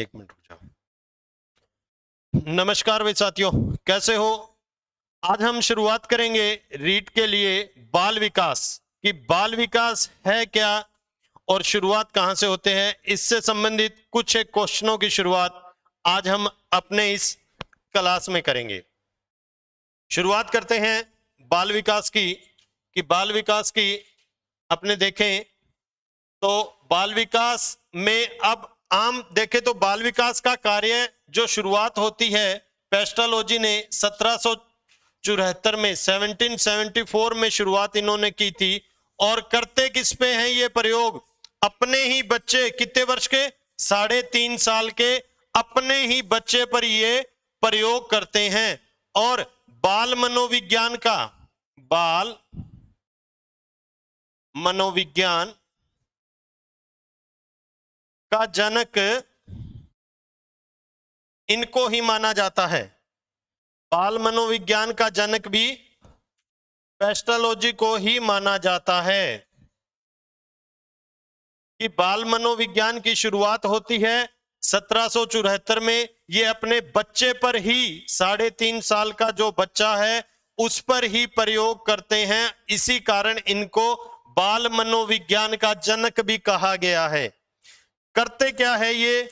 एक मिनट रुक जाओ नमस्कार वे साथियों कैसे हो आज हम शुरुआत करेंगे रीट के लिए बाल विकास कि बाल विकास है क्या और शुरुआत कहां से होते हैं इससे संबंधित कुछ एक क्वेश्चनों की शुरुआत आज हम अपने इस क्लास में करेंगे शुरुआत करते हैं बाल विकास की कि बाल विकास की अपने देखें तो बाल विकास में अब आम देखे तो बाल विकास का कार्य जो शुरुआत होती है पेस्टोलॉजी ने सत्रह में 1774 में शुरुआत इन्होंने की थी और करते किस पे हैं ये प्रयोग अपने ही बच्चे कितने वर्ष के साढ़े तीन साल के अपने ही बच्चे पर ये प्रयोग करते हैं और बाल मनोविज्ञान का बाल मनोविज्ञान का जनक इनको ही माना जाता है बाल मनोविज्ञान का जनक भी पेस्टोलॉजी को ही माना जाता है कि बाल मनोविज्ञान की शुरुआत होती है सत्रह में ये अपने बच्चे पर ही साढ़े तीन साल का जो बच्चा है उस पर ही प्रयोग करते हैं इसी कारण इनको बाल मनोविज्ञान का जनक भी कहा गया है करते क्या है ये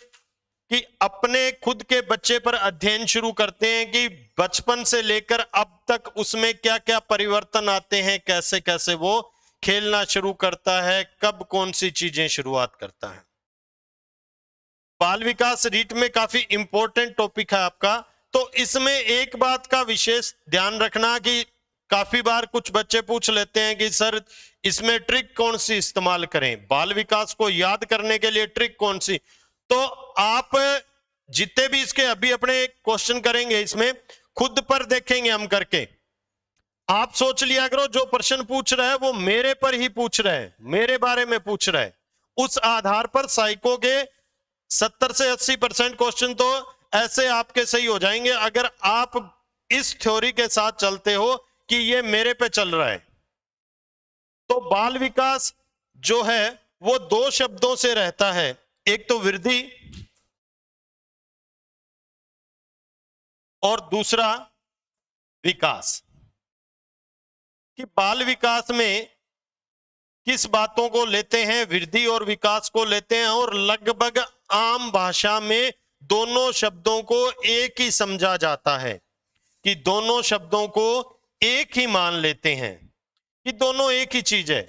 कि अपने खुद के बच्चे पर अध्ययन शुरू करते हैं कि बचपन से लेकर अब तक उसमें क्या क्या परिवर्तन आते हैं कैसे कैसे वो खेलना शुरू करता है कब कौन सी चीजें शुरुआत करता है बाल विकास रीट में काफी इंपॉर्टेंट टॉपिक है आपका तो इसमें एक बात का विशेष ध्यान रखना कि काफी बार कुछ बच्चे पूछ लेते हैं कि सर इसमें ट्रिक कौन सी इस्तेमाल करें बाल विकास को याद करने के लिए ट्रिक कौन सी तो आप जितने भी इसके अभी अपने क्वेश्चन करेंगे इसमें खुद पर देखेंगे हम करके आप सोच लिया करो जो प्रश्न पूछ रहा है वो मेरे पर ही पूछ रहा है मेरे बारे में पूछ रहा है उस आधार पर साइको के 70 से 80 परसेंट क्वेश्चन तो ऐसे आपके सही हो जाएंगे अगर आप इस थ्योरी के साथ चलते हो कि ये मेरे पे चल रहा है तो बाल विकास जो है वो दो शब्दों से रहता है एक तो वृद्धि और दूसरा विकास कि बाल विकास में किस बातों को लेते हैं वृद्धि और विकास को लेते हैं और लगभग आम भाषा में दोनों शब्दों को एक ही समझा जाता है कि दोनों शब्दों को एक ही मान लेते हैं कि दोनों एक ही चीज है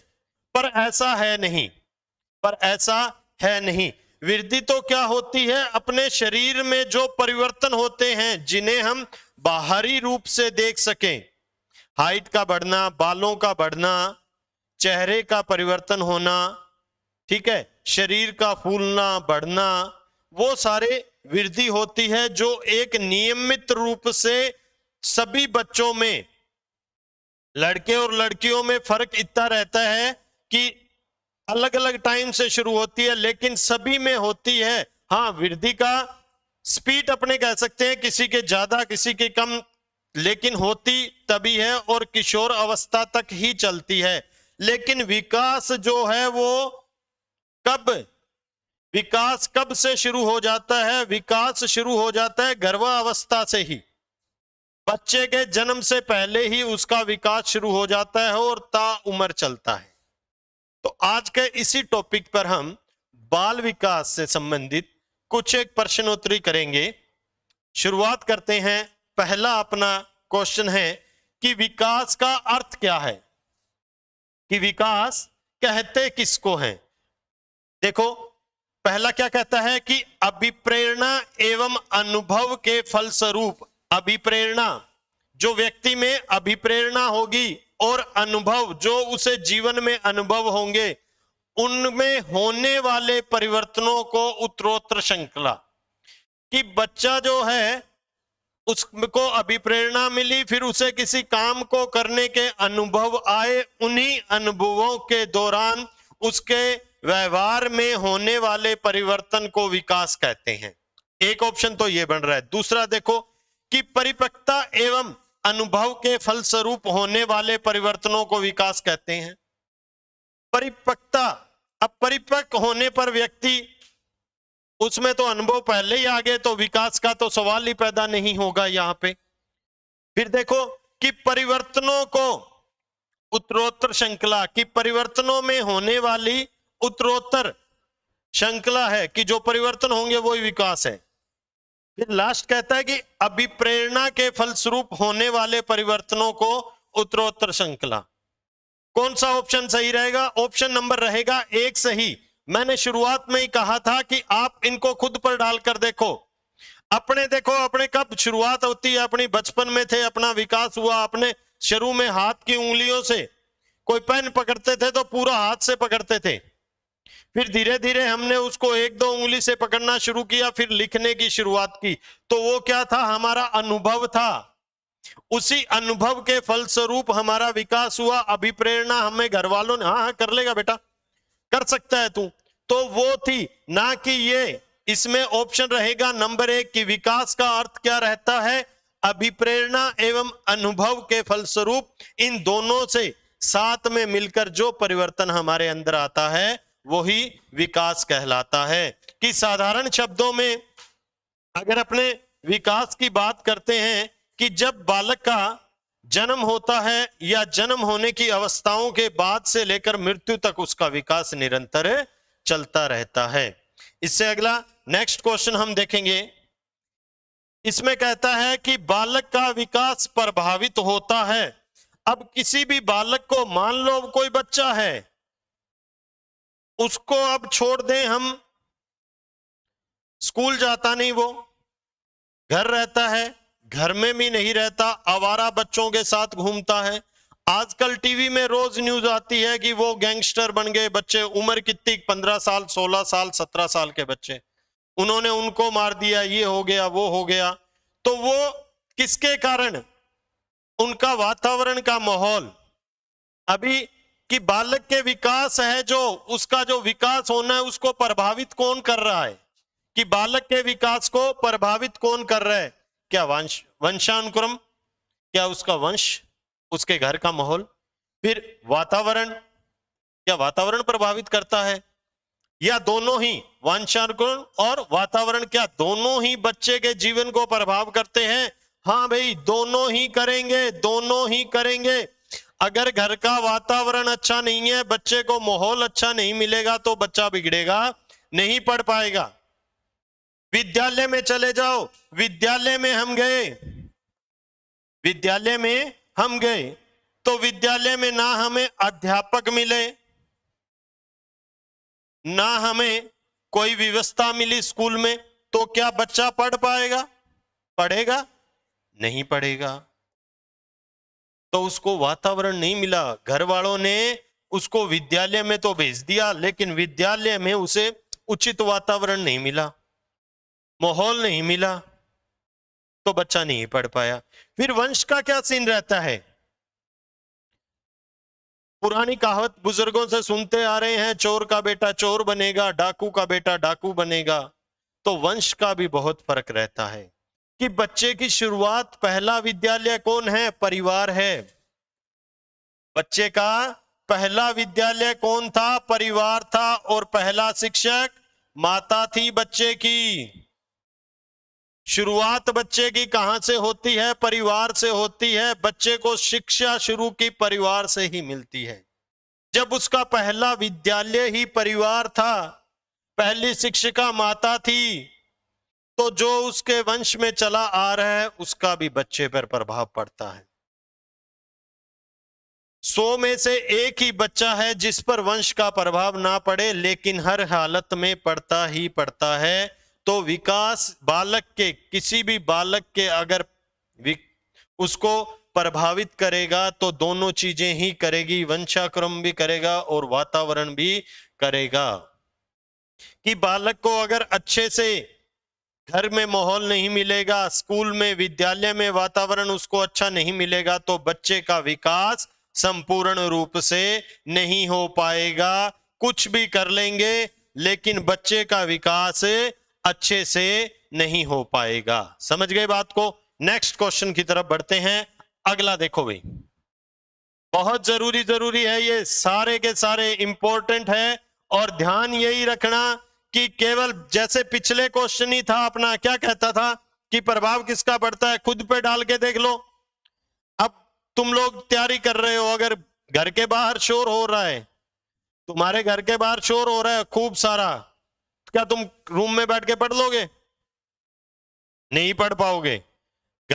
पर ऐसा है नहीं पर ऐसा है नहीं वृद्धि तो क्या होती है अपने शरीर में जो परिवर्तन होते हैं जिन्हें हम बाहरी रूप से देख सकें हाइट का बढ़ना बालों का बढ़ना चेहरे का परिवर्तन होना ठीक है शरीर का फूलना बढ़ना वो सारे वृद्धि होती है जो एक नियमित रूप से सभी बच्चों में लड़के और लड़कियों में फर्क इतना रहता है कि अलग अलग टाइम से शुरू होती है लेकिन सभी में होती है हाँ वृद्धि का स्पीड अपने कह सकते हैं किसी के ज्यादा किसी के कम लेकिन होती तभी है और किशोर अवस्था तक ही चलती है लेकिन विकास जो है वो कब विकास कब से शुरू हो जाता है विकास शुरू हो जाता है गर्भावस्था से ही बच्चे के जन्म से पहले ही उसका विकास शुरू हो जाता है और ता उम्र चलता है तो आज के इसी टॉपिक पर हम बाल विकास से संबंधित कुछ एक प्रश्नोत्तरी करेंगे शुरुआत करते हैं पहला अपना क्वेश्चन है कि विकास का अर्थ क्या है कि विकास कहते किसको है देखो पहला क्या कहता है कि अभिप्रेरणा एवं अनुभव के फलस्वरूप अभिप्रेरणा जो व्यक्ति में अभिप्रेरणा होगी और अनुभव जो उसे जीवन में अनुभव होंगे उनमें होने वाले परिवर्तनों को उत्तरोत्तर श्रृंखला कि बच्चा जो है उसको अभिप्रेरणा मिली फिर उसे किसी काम को करने के अनुभव आए उन्हीं अनुभवों के दौरान उसके व्यवहार में होने वाले परिवर्तन को विकास कहते हैं एक ऑप्शन तो ये बन रहा है दूसरा देखो कि परिपक्ता एवं अनुभव के फलस्वरूप होने वाले परिवर्तनों को विकास कहते हैं परिपक्ता अब परिपक्व होने पर व्यक्ति उसमें तो अनुभव पहले ही आ गए तो विकास का तो सवाल ही पैदा नहीं होगा यहां पे फिर देखो कि परिवर्तनों को उत्तरोत्तर श्रृंखला कि परिवर्तनों में होने वाली उत्तरोत्तर श्रृंखला है कि जो परिवर्तन होंगे ही विकास है फिर लास्ट कहता है कि अभिप्रेरणा के फलस्वरूप होने वाले परिवर्तनों को उत्तरोत्तर श्रृंखला कौन सा ऑप्शन सही रहेगा ऑप्शन नंबर रहेगा एक सही मैंने शुरुआत में ही कहा था कि आप इनको खुद पर डालकर देखो अपने देखो अपने कब शुरुआत होती है अपनी बचपन में थे अपना विकास हुआ अपने शुरू में हाथ की उंगलियों से कोई पेन पकड़ते थे तो पूरा हाथ से पकड़ते थे फिर धीरे धीरे हमने उसको एक दो उंगली से पकड़ना शुरू किया फिर लिखने की शुरुआत की तो वो क्या था हमारा अनुभव था उसी अनुभव के फलस्वरूप हमारा विकास हुआ अभिप्रेरणा हमें घर वालों ने हाँ हाँ कर लेगा बेटा कर सकता है तू तो वो थी ना कि ये इसमें ऑप्शन रहेगा नंबर एक कि विकास का अर्थ क्या रहता है अभिप्रेरणा एवं अनुभव के फलस्वरूप इन दोनों से साथ में मिलकर जो परिवर्तन हमारे अंदर आता है वही विकास कहलाता है कि साधारण शब्दों में अगर अपने विकास की बात करते हैं कि जब बालक का जन्म होता है या जन्म होने की अवस्थाओं के बाद से लेकर मृत्यु तक उसका विकास निरंतर चलता रहता है इससे अगला नेक्स्ट क्वेश्चन हम देखेंगे इसमें कहता है कि बालक का विकास प्रभावित होता है अब किसी भी बालक को मान लो कोई बच्चा है उसको अब छोड़ दें हम स्कूल जाता नहीं वो घर रहता है घर में भी नहीं रहता आवारा बच्चों के साथ घूमता है आजकल टीवी में रोज न्यूज आती है कि वो गैंगस्टर बन गए बच्चे उम्र कितनी पंद्रह साल सोलह साल सत्रह साल के बच्चे उन्होंने उनको मार दिया ये हो गया वो हो गया तो वो किसके कारण उनका वातावरण का माहौल अभी कि बालक के विकास है जो उसका जो विकास होना है उसको प्रभावित कौन कर रहा है कि बालक के विकास को प्रभावित कौन कर रहा है क्या वंश वंशानुक्रम क्या उसका वंश उसके घर का माहौल फिर वातावरण क्या वातावरण प्रभावित करता है या दोनों ही वंशानुक्रम और वातावरण क्या दोनों ही बच्चे के जीवन को प्रभाव करते हैं हाँ भाई दोनों ही करेंगे दोनों ही करेंगे अगर घर का वातावरण अच्छा नहीं है बच्चे को माहौल अच्छा नहीं मिलेगा तो बच्चा बिगड़ेगा नहीं पढ़ पाएगा विद्यालय में चले जाओ विद्यालय में हम गए विद्यालय में हम गए तो विद्यालय में ना हमें अध्यापक मिले ना हमें कोई व्यवस्था मिली स्कूल में तो क्या बच्चा पढ़ पाएगा पढ़ेगा नहीं पढ़ेगा तो उसको वातावरण नहीं मिला घर वालों ने उसको विद्यालय में तो भेज दिया लेकिन विद्यालय में उसे उचित वातावरण नहीं मिला माहौल नहीं मिला तो बच्चा नहीं पढ़ पाया फिर वंश का क्या सीन रहता है पुरानी कहावत बुजुर्गों से सुनते आ रहे हैं चोर का बेटा चोर बनेगा डाकू का बेटा डाकू बनेगा तो वंश का भी बहुत फर्क रहता है कि बच्चे की शुरुआत पहला विद्यालय कौन है परिवार है बच्चे का पहला विद्यालय कौन था परिवार था और पहला शिक्षक माता थी बच्चे की शुरुआत बच्चे की कहां से होती है परिवार से होती है बच्चे को शिक्षा शुरू की परिवार से ही मिलती है जब उसका पहला विद्यालय ही परिवार था पहली शिक्षिका माता थी तो जो उसके वंश में चला आ रहा है उसका भी बच्चे पर प्रभाव पड़ता है सौ में से एक ही बच्चा है जिस पर वंश का प्रभाव ना पड़े लेकिन हर हालत में पड़ता ही पड़ता है तो विकास बालक के किसी भी बालक के अगर उसको प्रभावित करेगा तो दोनों चीजें ही करेगी वंशाक्रम भी करेगा और वातावरण भी करेगा कि बालक को अगर अच्छे से घर में माहौल नहीं मिलेगा स्कूल में विद्यालय में वातावरण उसको अच्छा नहीं मिलेगा तो बच्चे का विकास संपूर्ण रूप से नहीं हो पाएगा कुछ भी कर लेंगे लेकिन बच्चे का विकास अच्छे से नहीं हो पाएगा समझ गए बात को नेक्स्ट क्वेश्चन की तरफ बढ़ते हैं अगला देखो भाई बहुत जरूरी जरूरी है ये सारे के सारे इंपॉर्टेंट है और ध्यान यही रखना कि केवल जैसे पिछले क्वेश्चन ही था अपना क्या कहता था कि प्रभाव किसका बढ़ता है खुद पे डाल के देख लो अब तुम लोग तैयारी कर रहे हो अगर घर के बाहर शोर हो रहा है तुम्हारे घर के बाहर शोर हो रहा है खूब सारा क्या तुम रूम में बैठ के पढ़ लोगे नहीं पढ़ पाओगे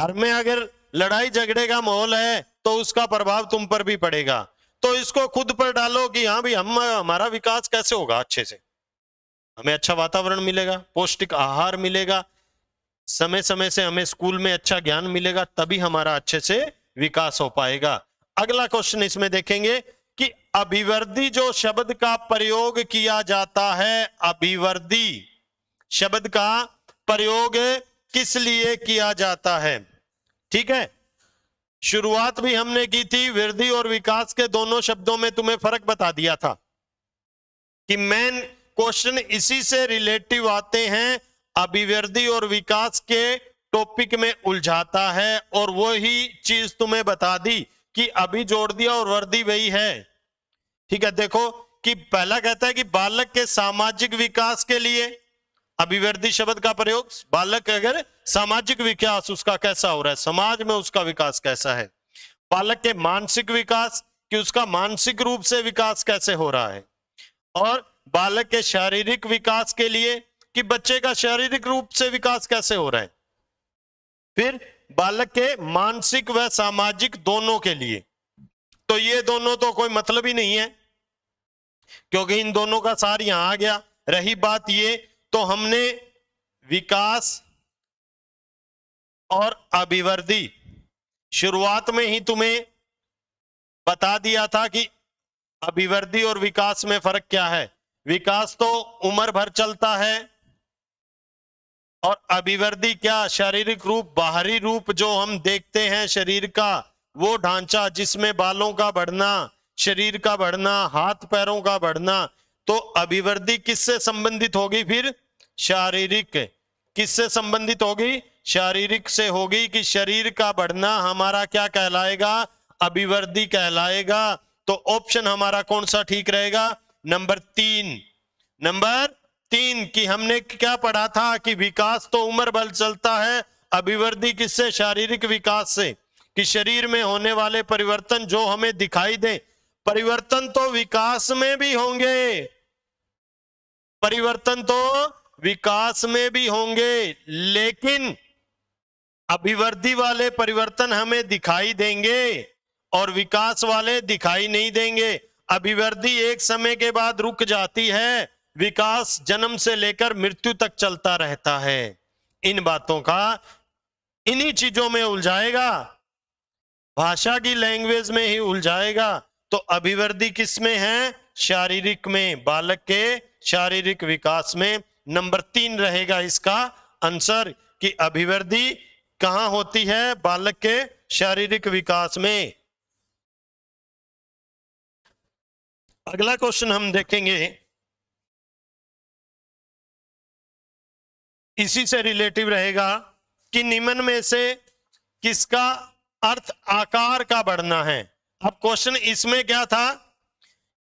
घर में अगर लड़ाई झगड़े का माहौल है तो उसका प्रभाव तुम पर भी पड़ेगा तो इसको खुद पर डालो कि हाँ भाई हम हमारा विकास कैसे होगा अच्छे से हमें अच्छा वातावरण मिलेगा पौष्टिक आहार मिलेगा समय समय से हमें स्कूल में अच्छा ज्ञान मिलेगा तभी हमारा अच्छे से विकास हो पाएगा अगला क्वेश्चन इसमें देखेंगे कि अभिवर्धि जो शब्द का प्रयोग किया जाता है अभिवर्धि शब्द का प्रयोग किस लिए किया जाता है ठीक है शुरुआत भी हमने की थी वृद्धि और विकास के दोनों शब्दों में तुम्हें फर्क बता दिया था कि मैन क्वेश्चन इसी से रिलेटिव आते हैं अभिवृद्धि और विकास के टॉपिक में उलझाता है और वो ही चीज तुम्हें बता दी कि अभी जोड़ दिया और वर्दी वही है ठीक है देखो कि पहला कहता है कि बालक के सामाजिक विकास के लिए अभिवृद्धि शब्द का प्रयोग बालक अगर सामाजिक विकास उसका कैसा हो रहा है समाज में उसका विकास कैसा है बालक के मानसिक विकास कि उसका मानसिक रूप से विकास कैसे हो रहा है और बालक के शारीरिक विकास के लिए कि बच्चे का शारीरिक रूप से विकास कैसे हो रहा है फिर बालक के मानसिक व सामाजिक दोनों के लिए तो ये दोनों तो कोई मतलब ही नहीं है क्योंकि इन दोनों का सार यहां आ गया रही बात ये तो हमने विकास और अभिवृद्धि शुरुआत में ही तुम्हें बता दिया था कि अभिवृद्धि और विकास में फर्क क्या है विकास तो उम्र भर चलता है और अभिवृद्धि क्या शारीरिक रूप बाहरी रूप जो हम देखते हैं शरीर का वो ढांचा जिसमें बालों का बढ़ना शरीर का बढ़ना हाथ पैरों का बढ़ना तो अभिवृद्धि किससे संबंधित होगी फिर शारीरिक किससे संबंधित होगी शारीरिक से होगी कि शरीर का बढ़ना हमारा क्या कहलाएगा अभिवृद्धि कहलाएगा तो ऑप्शन हमारा कौन सा ठीक रहेगा नंबर तीन नंबर तीन कि हमने क्या पढ़ा था कि विकास तो उम्र बल चलता है अभिवृद्धि किससे शारीरिक विकास से कि शरीर में होने वाले परिवर्तन जो हमें दिखाई दे परिवर्तन तो विकास में भी होंगे परिवर्तन तो विकास में भी होंगे लेकिन अभिवृद्धि वाले परिवर्तन हमें दिखाई देंगे और विकास वाले दिखाई नहीं देंगे अभिवृद्धि एक समय के बाद रुक जाती है विकास जन्म से लेकर मृत्यु तक चलता रहता है इन बातों का इन्हीं चीजों में उलझाएगा भाषा की लैंग्वेज में ही उलझाएगा तो अभिवृद्धि किस में है शारीरिक में बालक के शारीरिक विकास में नंबर तीन रहेगा इसका आंसर कि अभिवृद्धि कहाँ होती है बालक के शारीरिक विकास में अगला क्वेश्चन हम देखेंगे इसी से रिलेटिव रहेगा कि निम्न में से किसका अर्थ आकार का बढ़ना है अब क्वेश्चन इसमें क्या था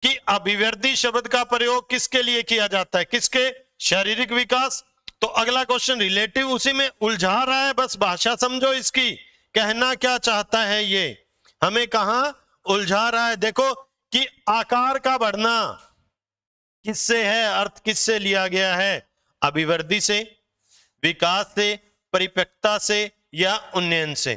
कि अभिवृद्धि शब्द का प्रयोग किसके लिए किया जाता है किसके शारीरिक विकास तो अगला क्वेश्चन रिलेटिव उसी में उलझा रहा है बस भाषा समझो इसकी कहना क्या चाहता है ये हमें कहा उलझा रहा है देखो कि आकार का बढ़ना किससे है अर्थ किससे लिया गया है अभिवृद्धि से विकास से परिपक्वता से या उन्नयन से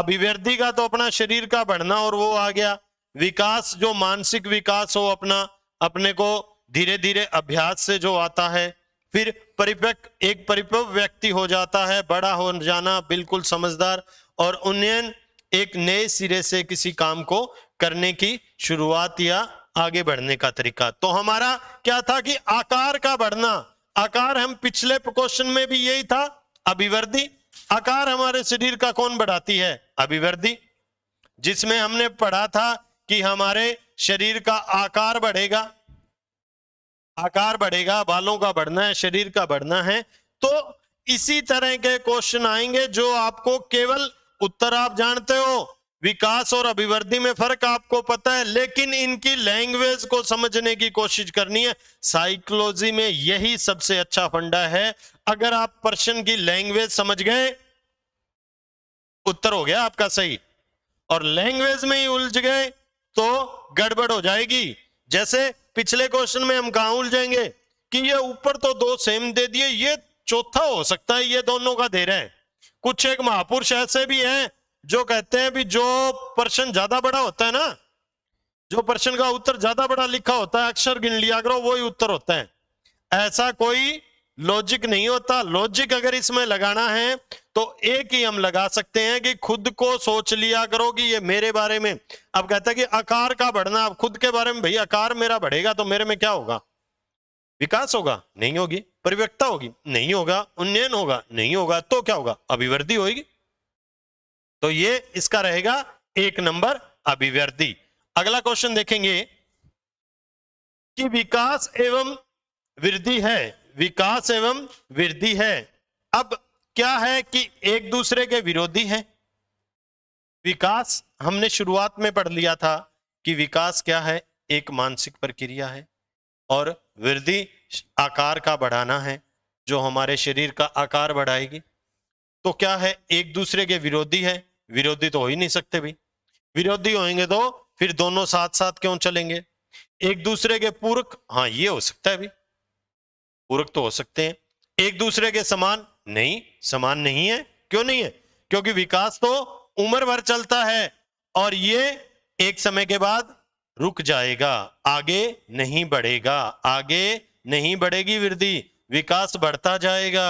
अभिवृद्धि का तो अपना शरीर का बढ़ना और वो आ गया विकास जो मानसिक विकास हो अपना अपने को धीरे धीरे अभ्यास से जो आता है फिर परिपक्व एक परिपक्व व्यक्ति हो जाता है बड़ा हो जाना बिल्कुल समझदार और उन्नयन एक नए सिरे से किसी काम को करने की शुरुआत या आगे बढ़ने का तरीका तो हमारा क्या था कि आकार का बढ़ना आकार हम पिछले प्रकोशन में भी यही था अभिवृद्धि आकार हमारे शरीर का कौन बढ़ाती है अभिवृद्धि जिसमें हमने पढ़ा था कि हमारे शरीर का आकार बढ़ेगा आकार बढ़ेगा बालों का बढ़ना है शरीर का बढ़ना है तो इसी तरह के क्वेश्चन आएंगे जो आपको केवल उत्तर आप जानते हो विकास और अभिवृद्धि में फर्क आपको पता है लेकिन इनकी लैंग्वेज को समझने की कोशिश करनी है साइकोलॉजी में यही सबसे अच्छा फंडा है अगर आप पर्सन की लैंग्वेज समझ गए उत्तर हो गया आपका सही और लैंग्वेज में ही उलझ गए तो गड़बड़ हो जाएगी जैसे पिछले क्वेश्चन में हम कहा उलझेंगे कि ये ऊपर तो दो सेम दे दिए ये चौथा हो सकता है ये दोनों का दे रहे हैं कुछ एक महापुरुष ऐसे भी हैं जो कहते हैं भी जो प्रश्न ज्यादा बड़ा होता है ना जो प्रश्न का उत्तर ज्यादा बड़ा लिखा होता है अक्षर गिन लिया करो वही उत्तर होता है ऐसा कोई लॉजिक नहीं होता लॉजिक अगर इसमें लगाना है तो एक ही हम लगा सकते हैं कि खुद को सोच लिया करो कि ये मेरे बारे में अब कहता है कि आकार का बढ़ना अब खुद के बारे में भाई आकार मेरा बढ़ेगा तो मेरे में क्या होगा विकास होगा नहीं होगी परिव्यक्ता होगी नहीं होगा उन्नयन होगा नहीं होगा तो क्या होगा अभिवृद्धि होगी तो ये इसका रहेगा एक नंबर अभिव्यर्थी अगला क्वेश्चन देखेंगे कि विकास एवं वृद्धि है विकास एवं वृद्धि है अब क्या है कि एक दूसरे के विरोधी है विकास हमने शुरुआत में पढ़ लिया था कि विकास क्या है एक मानसिक प्रक्रिया है और वृद्धि आकार का बढ़ाना है जो हमारे शरीर का आकार बढ़ाएगी तो क्या है एक दूसरे के विरोधी है विरोधी तो हो ही नहीं सकते भी विरोधी होंगे तो फिर दोनों साथ साथ क्यों चलेंगे एक दूसरे के पूरक हाँ ये हो सकता है भी पूरक तो हो सकते हैं एक दूसरे के समान नहीं समान नहीं है क्यों नहीं है क्योंकि विकास तो उम्र भर चलता है और ये एक समय के बाद रुक जाएगा आगे नहीं बढ़ेगा आगे नहीं बढ़ेगी वृद्धि विकास बढ़ता जाएगा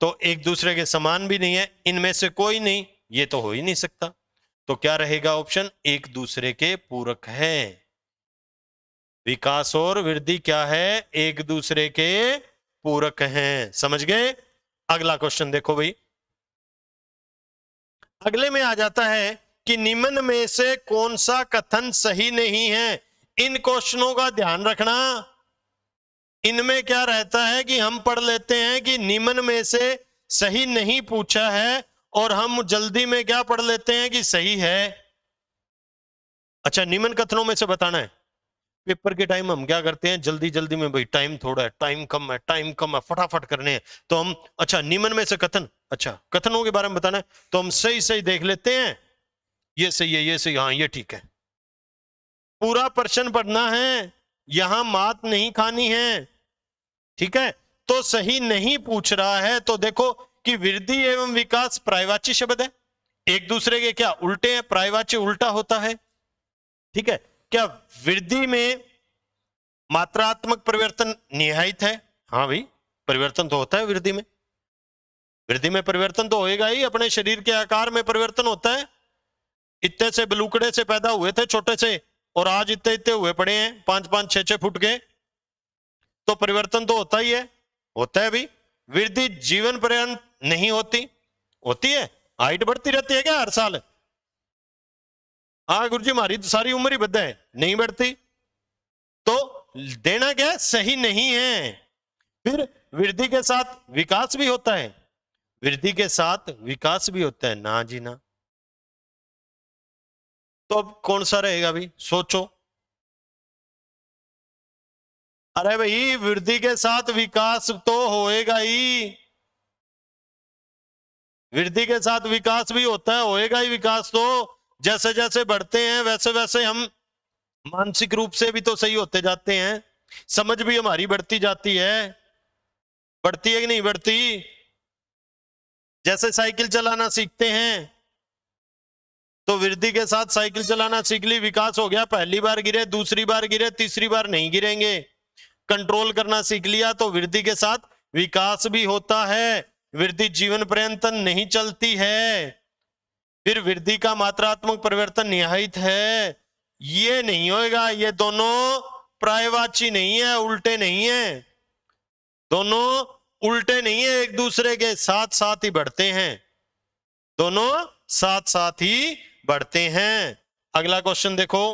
तो एक दूसरे के समान भी नहीं है इनमें से कोई नहीं ये तो हो ही नहीं सकता तो क्या रहेगा ऑप्शन एक दूसरे के पूरक है विकास और वृद्धि क्या है एक दूसरे के पूरक हैं समझ गए अगला क्वेश्चन देखो भाई अगले में आ जाता है कि निम्न में से कौन सा कथन सही नहीं है इन क्वेश्चनों का ध्यान रखना इनमें क्या रहता है कि हम पढ़ लेते हैं कि निम्न में से सही नहीं पूछा है और हम जल्दी में क्या पढ़ लेते हैं कि सही है अच्छा निम्न कथनों में से बताना है पेपर के टाइम हम क्या करते हैं जल्दी जल्दी में भाई टाइम थोड़ा है टाइम कम है टाइम कम है फटाफट करने हैं तो हम अच्छा निम्न में से कथन अच्छा कथनों के बारे में बताना है तो हम सही सही देख लेते हैं ये सही है ये सही हाँ ये ठीक है पूरा प्रश्न पढ़ना है यहां मात नहीं खानी है ठीक है तो सही नहीं पूछ रहा है तो देखो कि वृद्धि एवं विकास प्रायवाची शब्द है एक दूसरे के क्या उल्टे हैं प्रायवाची उल्टा होता है ठीक है क्या वृद्धि में मात्रात्मक परिवर्तन निहायित है हाँ भाई परिवर्तन तो होता है वृद्धि में वृद्धि में परिवर्तन तो होएगा ही अपने शरीर के आकार में परिवर्तन होता है इतने से बलूकड़े से पैदा हुए थे छोटे से और आज इतने इतने हुए पड़े हैं पांच पांच छह छह फुट के तो परिवर्तन तो होता ही है होता है भी वृद्धि जीवन पर्यंत नहीं होती होती है हाइट बढ़ती रहती है क्या हर साल हाँ गुरु जी हमारी तो सारी उम्र ही बद है नहीं बढ़ती तो देना क्या सही नहीं है फिर वृद्धि के साथ विकास भी होता है वृद्धि के साथ विकास भी होता है ना जी ना तो अब कौन सा रहेगा भाई सोचो अरे भाई वृद्धि के साथ विकास तो होएगा ही वृद्धि के साथ विकास भी होता है होएगा ही विकास तो जैसे जैसे बढ़ते हैं वैसे वैसे हम मानसिक रूप से भी तो सही होते जाते हैं समझ भी हमारी बढ़ती जाती है बढ़ती है कि नहीं बढ़ती जैसे साइकिल चलाना सीखते हैं तो वृद्धि के साथ साइकिल चलाना सीख ली विकास हो गया पहली बार गिरे दूसरी बार गिरे तीसरी बार नहीं गिरेंगे कंट्रोल करना सीख लिया तो वृद्धि के साथ विकास भी होता है वृद्धि जीवन पर्यंत नहीं चलती है फिर वृद्धि का मात्रात्मक परिवर्तन निहित है ये नहीं होएगा ये दोनों प्रायवाची नहीं है उल्टे नहीं है दोनों उल्टे नहीं है एक दूसरे के साथ साथ ही बढ़ते हैं दोनों साथ साथ ही बढ़ते हैं अगला क्वेश्चन देखो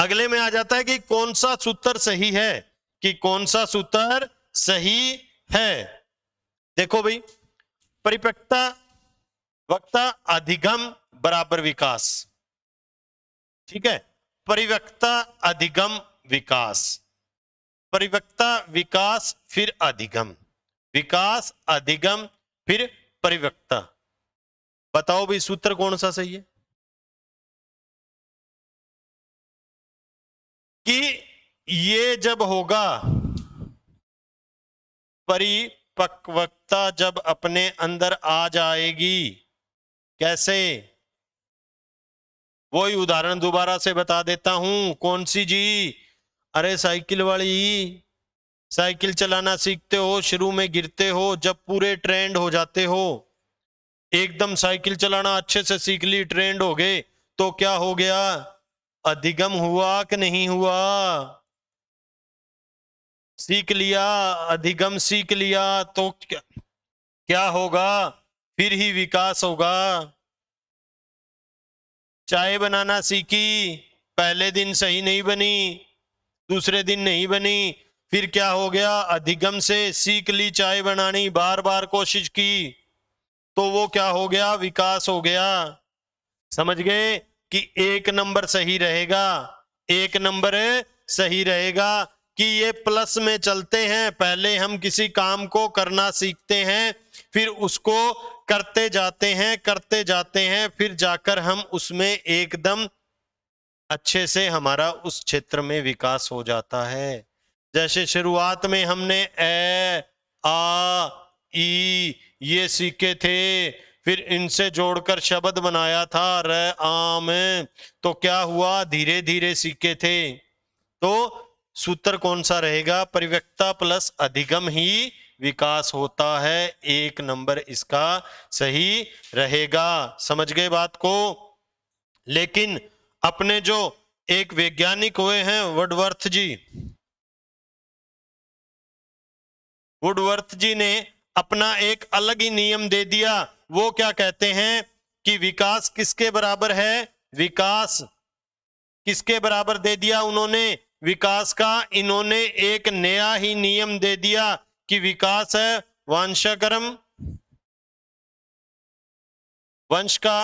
अगले में आ जाता है कि कौन सा सूत्र सही है कि कौन सा सूत्र सही है देखो भाई परिपक्ता वक्ता अधिगम बराबर विकास ठीक है परिवक्ता अधिगम विकास परिवक्ता विकास फिर अधिगम विकास अधिगम फिर परिवक्ता बताओ भी सूत्र कौन सा सही है कि ये जब होगा परिपक्वता जब अपने अंदर आ जाएगी कैसे वही उदाहरण दोबारा से बता देता हूं कौन सी जी अरे साइकिल वाली साइकिल चलाना सीखते हो शुरू में गिरते हो जब पूरे ट्रेंड हो जाते हो एकदम साइकिल चलाना अच्छे से सीख ली ट्रेंड हो गए तो क्या हो गया अधिगम हुआ कि नहीं हुआ सीख लिया अधिगम सीख लिया तो क्या, क्या होगा फिर ही विकास होगा चाय बनाना सीखी पहले दिन सही नहीं बनी दूसरे दिन नहीं बनी फिर क्या हो गया अधिगम से सीख ली चाय बनानी बार बार कोशिश की तो वो क्या हो गया विकास हो गया समझ गए कि एक नंबर सही रहेगा एक नंबर सही रहेगा कि ये प्लस में चलते हैं पहले हम किसी काम को करना सीखते हैं फिर उसको करते जाते हैं करते जाते हैं फिर जाकर हम उसमें एकदम अच्छे से हमारा उस क्षेत्र में विकास हो जाता है जैसे शुरुआत में हमने ए आ ई ये सीखे थे फिर इनसे जोड़कर शब्द बनाया था र आम तो क्या हुआ धीरे धीरे सीखे थे तो सूत्र कौन सा रहेगा परिव्यक्ता प्लस अधिगम ही विकास होता है एक नंबर इसका सही रहेगा समझ गए बात को लेकिन अपने जो एक वैज्ञानिक हुए हैं वुडवर्थ जी वुडवर्थ जी ने अपना एक अलग ही नियम दे दिया वो क्या कहते हैं कि विकास किसके बराबर है विकास किसके बराबर दे दिया उन्होंने विकास का इन्होंने एक नया ही नियम दे दिया कि विकास है वंशकर्म वंश का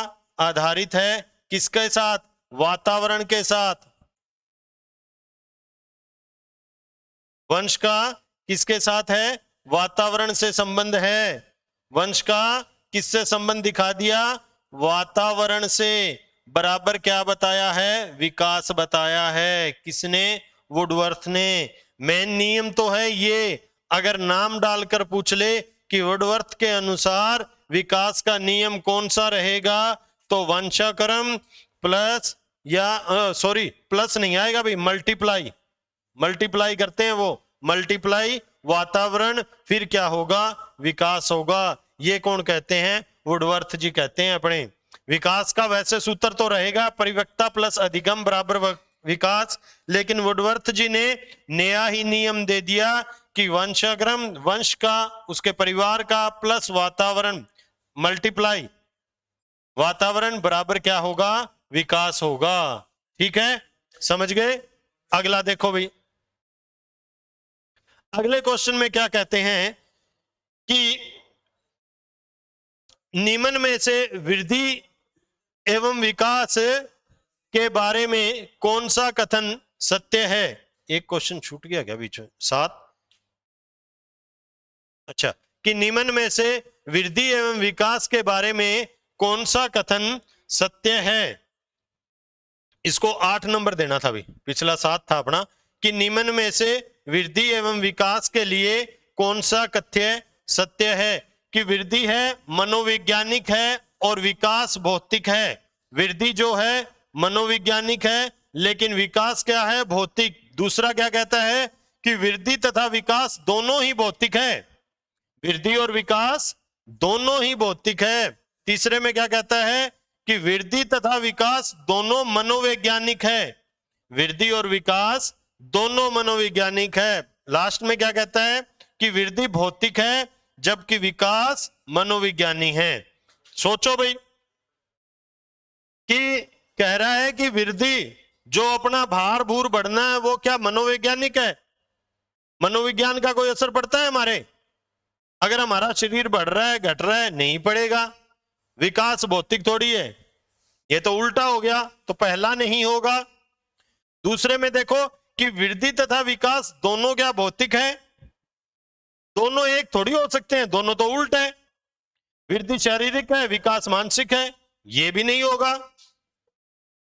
आधारित है किसके साथ वातावरण के साथ वंश का किसके साथ है वातावरण से संबंध है वंश का किससे संबंध दिखा दिया वातावरण से बराबर क्या बताया है विकास बताया है किसने वुडवर्थ ने मेन नियम तो है ये अगर नाम डालकर पूछ ले कि वुडवर्थ के अनुसार विकास का नियम कौन सा रहेगा तो वंशाक्रम प्लस या सॉरी प्लस नहीं आएगा भाई मल्टीप्लाई मल्टीप्लाई करते हैं वो मल्टीप्लाई वातावरण फिर क्या होगा विकास होगा ये कौन कहते हैं वुडवर्थ जी कहते हैं अपने विकास का वैसे सूत्र तो रहेगा परिवक्ता प्लस अधिगम बराबर विकास लेकिन वुडवर्थ जी ने नया ही नियम दे दिया कि वंशाग्रम वंश का उसके परिवार का प्लस वातावरण मल्टीप्लाई वातावरण बराबर क्या होगा विकास होगा ठीक है समझ गए अगला देखो भाई अगले क्वेश्चन में क्या कहते हैं कि निमन में से वृद्धि एवं विकास के बारे में कौन सा कथन सत्य है एक क्वेश्चन छूट गया क्या बीच में सात अच्छा कि निमन में से वृद्धि एवं विकास के बारे में कौन सा कथन सत्य है इसको आठ नंबर देना था भी पिछला सात था अपना कि निमन में से वृद्धि एवं विकास के लिए कौन सा कथ्य सत्य है कि वृद्धि है मनोवैज्ञानिक है और विकास भौतिक है वृद्धि जो है मनोवैज्ञानिक है लेकिन विकास क्या है भौतिक दूसरा क्या कहता है कि वृद्धि तथा विकास दोनों ही भौतिक है वृद्धि और विकास दोनों ही भौतिक है तीसरे में क्या कहता है कि वृद्धि तथा विकास दोनों मनोवैज्ञानिक है वृद्धि और विकास दोनों मनोविज्ञानिक है लास्ट में क्या कहता है कि वृद्धि भौतिक है जबकि विकास मनोविज्ञानी है सोचो भाई कि कह रहा है कि वृद्धि जो अपना भार भूर बढ़ना है वो क्या मनोवैज्ञानिक है मनोविज्ञान का कोई असर पड़ता है हमारे अगर हमारा शरीर बढ़ रहा है घट रहा है नहीं पड़ेगा विकास भौतिक थोड़ी है ये तो उल्टा हो गया तो पहला नहीं होगा दूसरे में देखो कि वृद्धि तथा विकास दोनों क्या भौतिक है दोनों एक थोड़ी हो सकते हैं दोनों तो उल्ट है वृद्धि शारीरिक है विकास मानसिक है यह भी नहीं होगा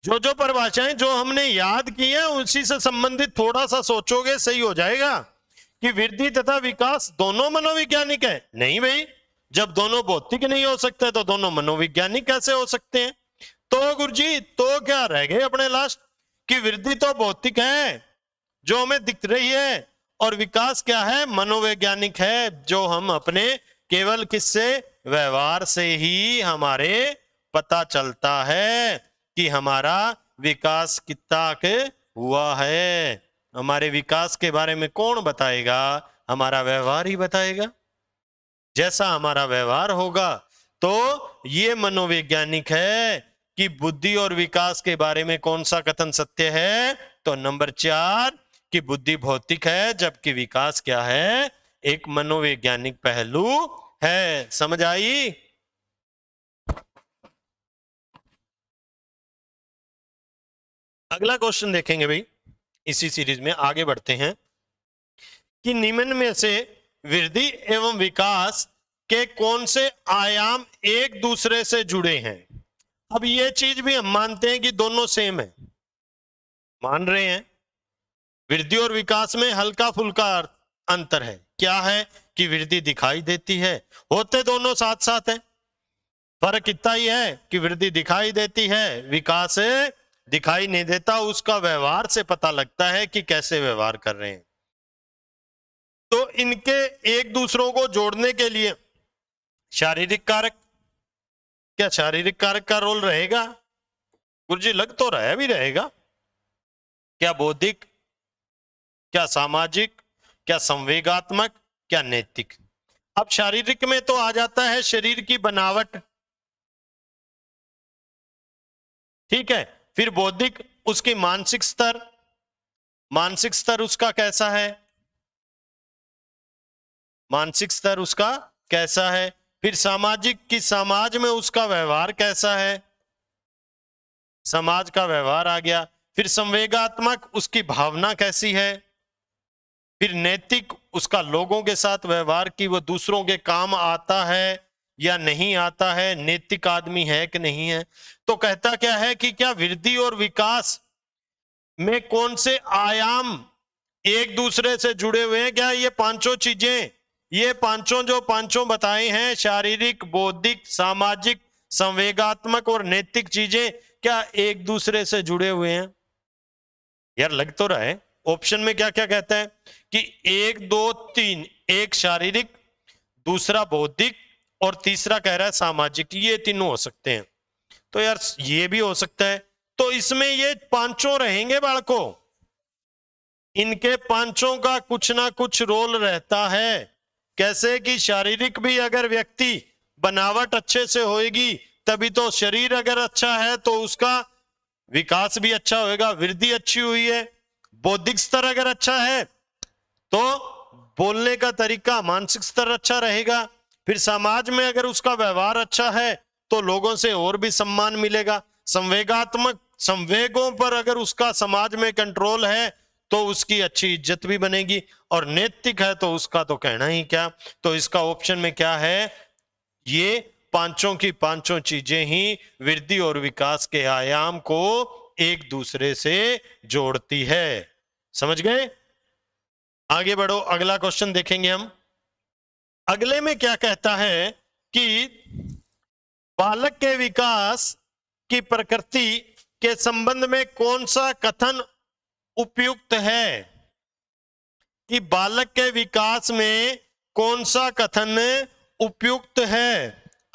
जो जो परिभाषाएं जो हमने याद की है उसी से संबंधित थोड़ा सा सोचोगे सही हो जाएगा कि वृद्धि तथा विकास दोनों मनोविज्ञानिक है नहीं भाई जब दोनों भौतिक नहीं हो सकते तो दोनों मनोविज्ञानिक कैसे हो सकते हैं तो गुरुजी तो क्या रह गए अपने लास्ट की वृद्धि तो भौतिक है जो हमें दिख रही है और विकास क्या है मनोवैज्ञानिक है जो हम अपने केवल किससे व्यवहार से ही हमारे पता चलता है कि हमारा विकास कितना के हुआ है हमारे विकास के बारे में कौन बताएगा हमारा व्यवहार ही बताएगा जैसा हमारा व्यवहार होगा तो ये मनोवैज्ञानिक है कि बुद्धि और विकास के बारे में कौन सा कथन सत्य है तो नंबर चार कि बुद्धि भौतिक है जबकि विकास क्या है एक मनोवैज्ञानिक पहलू है समझ आई अगला क्वेश्चन देखेंगे भाई इसी सीरीज में आगे बढ़ते हैं कि निम्न में से वृद्धि एवं विकास के कौन से आयाम एक दूसरे से जुड़े हैं अब यह चीज भी हम मानते हैं कि दोनों सेम है मान रहे हैं वृद्धि और विकास में हल्का फुल्का अंतर है क्या है कि वृद्धि दिखाई देती है होते दोनों साथ साथ है फर्क इतना ही है कि वृद्धि दिखाई देती है विकास दिखाई नहीं देता उसका व्यवहार से पता लगता है कि कैसे व्यवहार कर रहे हैं तो इनके एक दूसरों को जोड़ने के लिए शारीरिक कारक क्या शारीरिक कारक का रोल रहेगा गुरु जी लग तो रहा भी रहेगा क्या बौद्धिक क्या सामाजिक क्या संवेगात्मक क्या नैतिक अब शारीरिक में तो आ जाता है शरीर की बनावट ठीक है फिर बौद्धिक उसकी मानसिक स्तर मानसिक स्तर उसका कैसा है मानसिक स्तर उसका कैसा है फिर सामाजिक की समाज में उसका व्यवहार कैसा है समाज का व्यवहार आ गया फिर संवेगात्मक उसकी भावना कैसी है फिर नैतिक उसका लोगों के साथ व्यवहार की वह दूसरों के काम आता है या नहीं आता है नैतिक आदमी है कि नहीं है तो कहता क्या है कि क्या वृद्धि और विकास में कौन से आयाम एक दूसरे से जुड़े हुए हैं क्या ये पांचों चीजें ये पांचों जो पांचों बताए हैं शारीरिक बौद्धिक सामाजिक संवेगात्मक और नैतिक चीजें क्या एक दूसरे से जुड़े हुए हैं यार लग तो रहा है ऑप्शन में क्या क्या कहते हैं कि एक दो तीन एक शारीरिक दूसरा बौद्धिक और तीसरा कह रहा है सामाजिक ये तीनों हो सकते हैं तो यार ये भी हो सकता है तो इसमें ये पांचों रहेंगे बालकों इनके पांचों का कुछ ना कुछ रोल रहता है कैसे कि शारीरिक भी अगर व्यक्ति बनावट अच्छे से होएगी तभी तो शरीर अगर अच्छा है तो उसका विकास भी अच्छा होएगा वृद्धि अच्छी हुई है बौद्धिक स्तर अगर अच्छा है तो बोलने का तरीका मानसिक स्तर अच्छा रहेगा फिर समाज में अगर उसका व्यवहार अच्छा है तो लोगों से और भी सम्मान मिलेगा संवेगात्मक संवेगों पर अगर उसका समाज में कंट्रोल है तो उसकी अच्छी इज्जत भी बनेगी और नैतिक है तो उसका तो कहना ही क्या तो इसका ऑप्शन में क्या है ये पांचों की पांचों चीजें ही वृद्धि और विकास के आयाम को एक दूसरे से जोड़ती है समझ गए आगे बढ़ो अगला क्वेश्चन देखेंगे हम अगले में क्या कहता है कि बालक के विकास की प्रकृति के संबंध में कौन सा कथन उपयुक्त है कि बालक के विकास में कौन सा कथन उपयुक्त है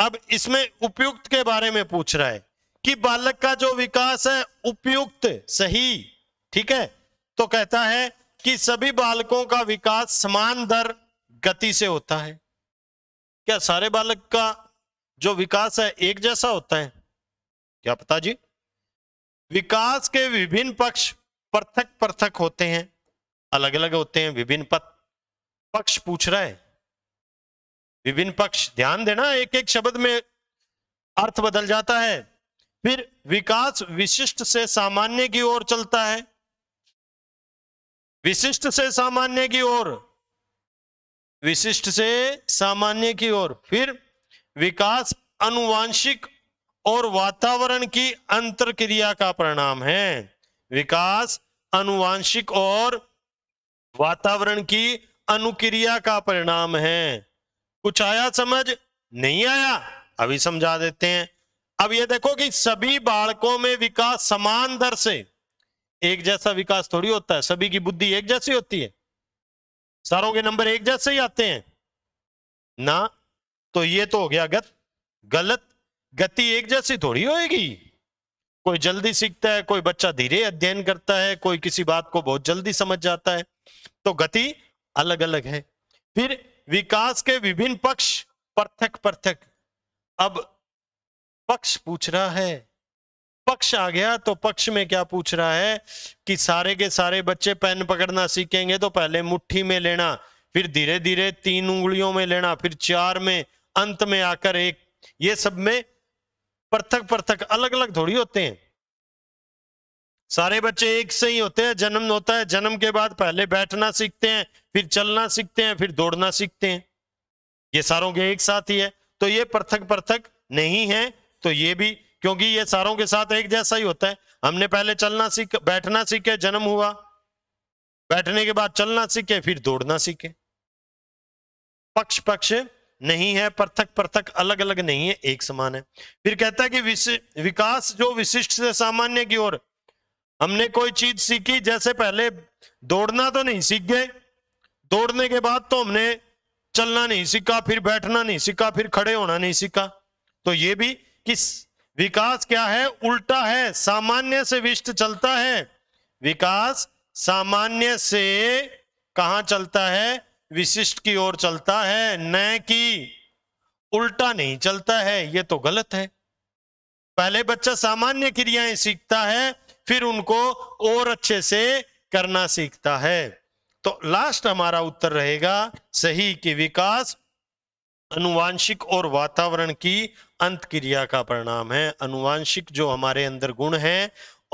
अब इसमें उपयुक्त के बारे में पूछ रहा है कि बालक का जो विकास है उपयुक्त सही ठीक है तो कहता है कि सभी बालकों का विकास समान दर गति से होता है क्या सारे बालक का जो विकास है एक जैसा होता है क्या पता जी विकास के विभिन्न पक्ष पृथक पृथक होते हैं अलग अलग होते हैं विभिन्न पक्ष पूछ रहा है विभिन्न पक्ष ध्यान देना एक एक शब्द में अर्थ बदल जाता है फिर विकास विशिष्ट से सामान्य की ओर चलता है विशिष्ट से सामान्य की ओर विशिष्ट से सामान्य की ओर फिर विकास अनुवांशिक और वातावरण की अंतर क्रिया का परिणाम है विकास अनुवांशिक और वातावरण की अनुक्रिया का परिणाम है कुछ आया समझ नहीं आया अभी समझा देते हैं अब ये देखो कि सभी बालकों में विकास समान दर से एक जैसा विकास थोड़ी होता है सभी की बुद्धि एक जैसी होती है सारों के नंबर एक जैसे ही आते हैं ना तो ये तो हो गया गत गलत गति एक जैसी थोड़ी होएगी कोई जल्दी सीखता है कोई बच्चा धीरे अध्ययन करता है कोई किसी बात को बहुत जल्दी समझ जाता है तो गति अलग अलग है फिर विकास के विभिन्न पक्ष पृथक पृथक अब पक्ष पूछ रहा है पक्ष आ गया तो पक्ष में क्या पूछ रहा है कि सारे के सारे बच्चे पेन पकड़ना सीखेंगे तो पहले मुट्ठी में लेना फिर धीरे धीरे तीन उंगलियों में लेना फिर चार में अंत में आकर एक ये सब में पृथक पृथक अलग अलग थोड़ी होते हैं सारे बच्चे एक से ही होते हैं जन्म होता है जन्म के बाद पहले बैठना सीखते हैं फिर चलना सीखते हैं फिर दौड़ना सीखते हैं ये सारों के एक साथ ही है तो ये पृथक पृथक नहीं है तो ये भी क्योंकि ये सारों के साथ एक जैसा ही होता है हमने पहले चलना सीख बैठना सीखे जन्म हुआ बैठने के बाद चलना सीखे फिर दौड़ना सीखे पक्ष पक्ष नहीं है पृथक पृथक अलग अलग नहीं है एक समान है फिर कहता है कि विकास जो विशिष्ट से सामान्य की ओर हमने कोई चीज सीखी जैसे पहले दौड़ना तो नहीं सीख गए दौड़ने के बाद तो हमने चलना नहीं सीखा फिर बैठना नहीं सीखा फिर खड़े होना नहीं सीखा तो ये भी किस विकास क्या है उल्टा है सामान्य से विष्ट चलता है विकास सामान्य से कहा चलता है विशिष्ट की ओर चलता है न कि उल्टा नहीं चलता है यह तो गलत है पहले बच्चा सामान्य क्रियाएं सीखता है फिर उनको और अच्छे से करना सीखता है तो लास्ट हमारा उत्तर रहेगा सही कि विकास अनुवांशिक और वातावरण की अंत क्रिया का परिणाम है अनुवांशिक जो हमारे अंदर गुण है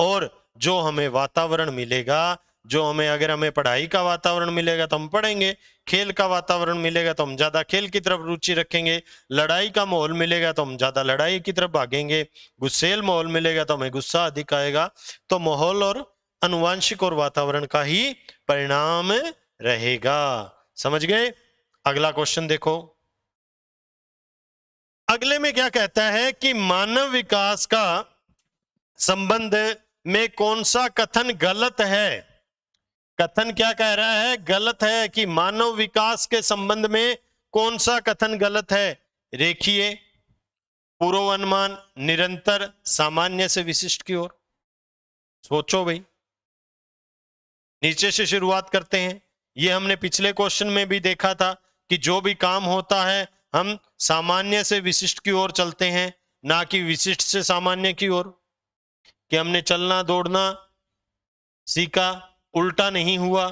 और जो हमें वातावरण मिलेगा जो हमें अगर हमें पढ़ाई का वातावरण मिलेगा तो हम पढ़ेंगे खेल का वातावरण मिलेगा तो हम ज्यादा खेल की तरफ रुचि रखेंगे लड़ाई का माहौल मिलेगा तो हम ज्यादा लड़ाई की तरफ भागेंगे गुस्सेल माहौल मिलेगा तो हमें गुस्सा अधिक आएगा तो माहौल और अनुवांशिक और वातावरण का ही परिणाम रहेगा समझ गए अगला क्वेश्चन देखो अगले में क्या कहता है कि मानव विकास का संबंध में कौन सा कथन गलत है कथन क्या कह रहा है गलत है कि मानव विकास के संबंध में कौन सा कथन गलत है रेखीय पूर्व अनुमान निरंतर सामान्य से विशिष्ट की ओर सोचो भाई नीचे से शुरुआत करते हैं ये हमने पिछले क्वेश्चन में भी देखा था कि जो भी काम होता है हम सामान्य से विशिष्ट की ओर चलते हैं ना कि विशिष्ट से सामान्य की ओर कि हमने चलना दौड़ना सीखा उल्टा नहीं हुआ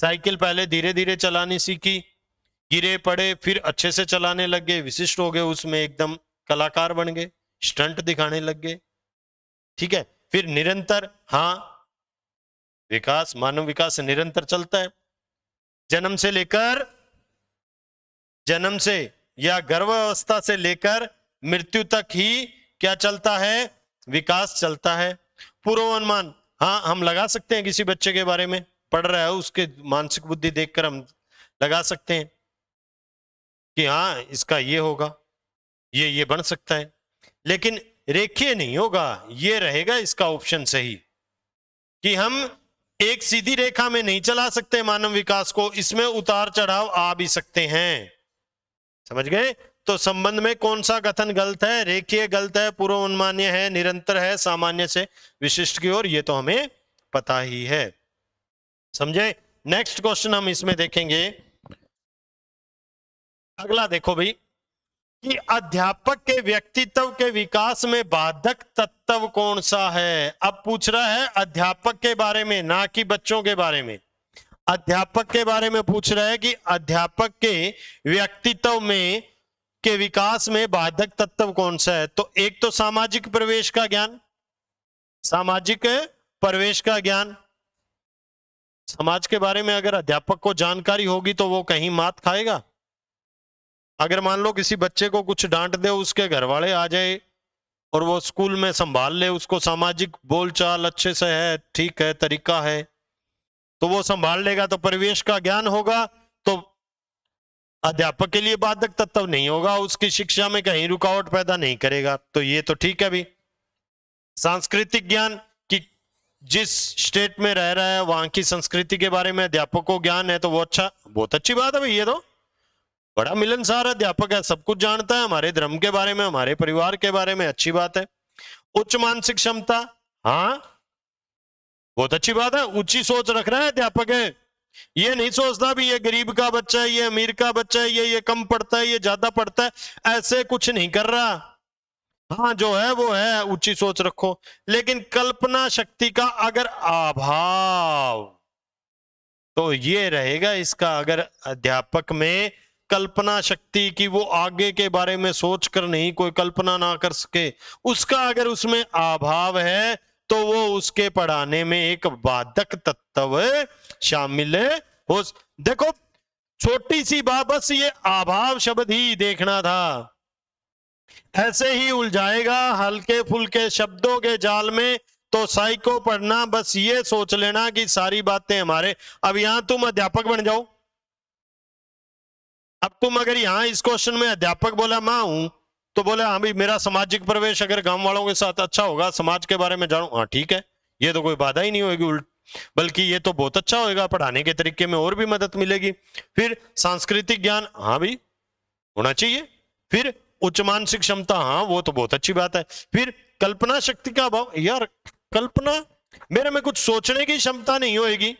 साइकिल पहले धीरे धीरे चलानी सीखी गिरे पड़े फिर अच्छे से चलाने लग गए विशिष्ट हो गए उसमें एकदम कलाकार बन गए स्टंट दिखाने लग गए ठीक है फिर निरंतर हाँ विकास मानव विकास निरंतर चलता है जन्म से लेकर जन्म से या गर्भावस्था से लेकर मृत्यु तक ही क्या चलता है विकास चलता है पूर्वानुमान हाँ हम लगा सकते हैं किसी बच्चे के बारे में पढ़ रहा है उसके मानसिक बुद्धि देखकर हम लगा सकते हैं कि हाँ इसका ये होगा ये ये बन सकता है लेकिन रेखीय नहीं होगा ये रहेगा इसका ऑप्शन सही कि हम एक सीधी रेखा में नहीं चला सकते मानव विकास को इसमें उतार चढ़ाव आ भी सकते हैं समझ गए तो संबंध में कौन सा कथन गलत है रेखीय गलत है पूर्व अनुमान्य है निरंतर है सामान्य से विशिष्ट की ओर ये तो हमें पता ही है समझे नेक्स्ट क्वेश्चन हम इसमें देखेंगे अगला देखो भाई कि अध्यापक के व्यक्तित्व के विकास में बाधक तत्व कौन सा है अब पूछ रहा है अध्यापक के बारे में ना कि बच्चों के बारे में अध्यापक के बारे में पूछ रहा है कि अध्यापक के व्यक्तित्व में के विकास में बाधक तत्व कौन सा है तो एक तो सामाजिक प्रवेश का ज्ञान सामाजिक प्रवेश का ज्ञान समाज के बारे में अगर अध्यापक को जानकारी होगी तो वो कहीं मात खाएगा अगर मान लो किसी बच्चे को कुछ डांट दे उसके घर वाले आ जाए और वो स्कूल में संभाल ले उसको सामाजिक बोलचाल अच्छे से है ठीक है तरीका है तो वो संभाल लेगा तो परिवेश का ज्ञान होगा तो अध्यापक के लिए बाधक तत्व नहीं होगा उसकी शिक्षा में कहीं रुकावट पैदा नहीं करेगा तो ये तो ठीक है भी सांस्कृतिक ज्ञान कि जिस स्टेट में रह रहा है वहां की संस्कृति के बारे में अध्यापक को ज्ञान है तो वो अच्छा बहुत अच्छी बात है भाई ये तो बड़ा मिलनसार अध्यापक है सब कुछ जानता है हमारे धर्म के बारे में हमारे परिवार के बारे में अच्छी बात है उच्च मानसिक क्षमता हाँ बहुत अच्छी बात है ऊंची सोच रख रहा है अध्यापक है ये नहीं सोचता भी ये गरीब का बच्चा है ये अमीर का बच्चा है ये ये कम पढ़ता है ये ज्यादा पढ़ता है ऐसे कुछ नहीं कर रहा हाँ जो है वो है ऊंची सोच रखो लेकिन कल्पना शक्ति का अगर अभाव तो ये रहेगा इसका अगर अध्यापक में कल्पना शक्ति की वो आगे के बारे में सोचकर नहीं कोई कल्पना ना कर सके उसका अगर उसमें अभाव है तो वो उसके पढ़ाने में एक बाधक तत्व शामिल हो देखो छोटी सी बात बस ये अभाव शब्द ही देखना था ऐसे ही उलझाएगा हल्के फुलके शब्दों के जाल में तो साइको पढ़ना बस ये सोच लेना कि सारी बातें हमारे अब यहां तुम अध्यापक बन जाओ अब तुम अगर यहां इस क्वेश्चन में अध्यापक बोला मां हूं तो बोले हाँ भाई मेरा सामाजिक प्रवेश अगर गांव वालों के साथ अच्छा होगा समाज के बारे में जानू हाँ ठीक है ये तो कोई बाधा ही नहीं होगी उल्ट बल्कि ये तो बहुत अच्छा होगा पढ़ाने के तरीके में और भी मदद मिलेगी फिर सांस्कृतिक ज्ञान हाँ भाई होना चाहिए फिर उच्च मानसिक क्षमता हाँ वो तो बहुत अच्छी बात है फिर कल्पना शक्ति का अभाव यार कल्पना मेरे में कुछ सोचने की क्षमता नहीं होगी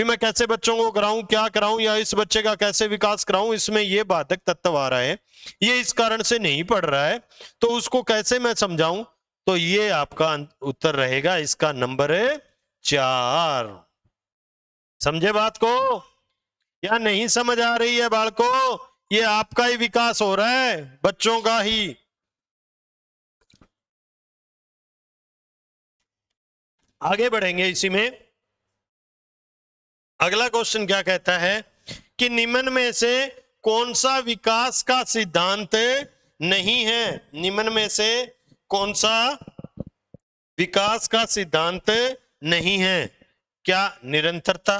भी मैं कैसे बच्चों को कराऊं क्या कराऊं या इस बच्चे का कैसे विकास कराऊं इसमें ये बाधक तत्व आ रहा है ये इस कारण से नहीं पढ़ रहा है तो उसको कैसे मैं समझाऊं तो ये आपका अं-, उत्तर रहेगा इसका नंबर है चार समझे बात को या नहीं समझ आ रही है बालको ये आपका ही विकास हो रहा है बच्चों का ही आगे बढ़ेंगे इसी में अगला क्वेश्चन क्या कहता है कि निम्न में से कौन सा विकास का सिद्धांत नहीं है निम्न में से कौन सा विकास का सिद्धांत नहीं है क्या निरंतरता